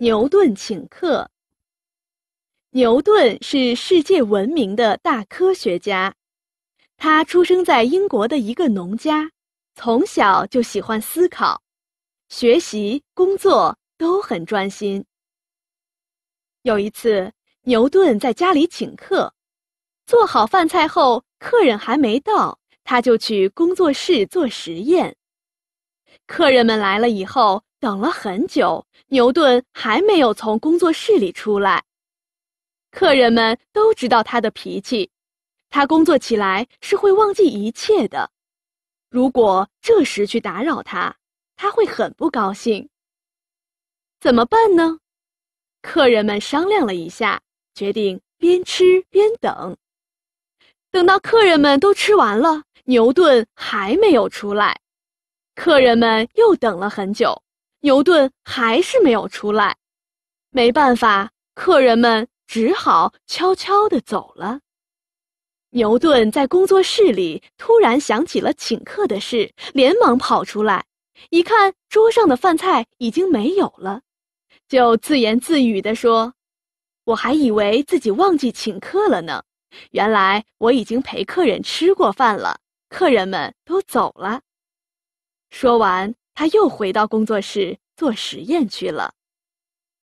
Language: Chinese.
牛顿请客。牛顿是世界闻名的大科学家，他出生在英国的一个农家，从小就喜欢思考，学习、工作都很专心。有一次，牛顿在家里请客，做好饭菜后，客人还没到，他就去工作室做实验。客人们来了以后。等了很久，牛顿还没有从工作室里出来。客人们都知道他的脾气，他工作起来是会忘记一切的。如果这时去打扰他，他会很不高兴。怎么办呢？客人们商量了一下，决定边吃边等。等到客人们都吃完了，牛顿还没有出来，客人们又等了很久。牛顿还是没有出来，没办法，客人们只好悄悄地走了。牛顿在工作室里突然想起了请客的事，连忙跑出来，一看桌上的饭菜已经没有了，就自言自语地说：“我还以为自己忘记请客了呢，原来我已经陪客人吃过饭了，客人们都走了。”说完。他又回到工作室做实验去了。